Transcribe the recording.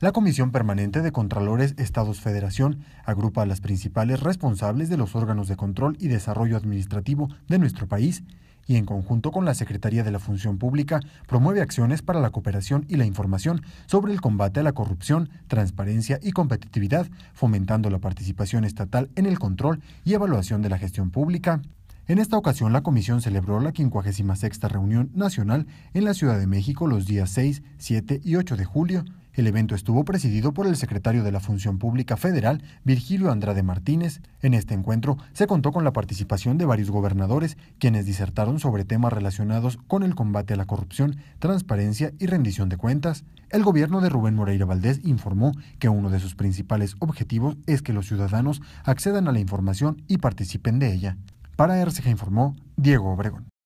La Comisión Permanente de Contralores Estados Federación agrupa a las principales responsables de los órganos de control y desarrollo administrativo de nuestro país y en conjunto con la Secretaría de la Función Pública promueve acciones para la cooperación y la información sobre el combate a la corrupción, transparencia y competitividad, fomentando la participación estatal en el control y evaluación de la gestión pública. En esta ocasión, la comisión celebró la 56 reunión nacional en la Ciudad de México los días 6, 7 y 8 de julio el evento estuvo presidido por el secretario de la Función Pública Federal, Virgilio Andrade Martínez. En este encuentro se contó con la participación de varios gobernadores, quienes disertaron sobre temas relacionados con el combate a la corrupción, transparencia y rendición de cuentas. El gobierno de Rubén Moreira Valdés informó que uno de sus principales objetivos es que los ciudadanos accedan a la información y participen de ella. Para RCG informó Diego Obregón.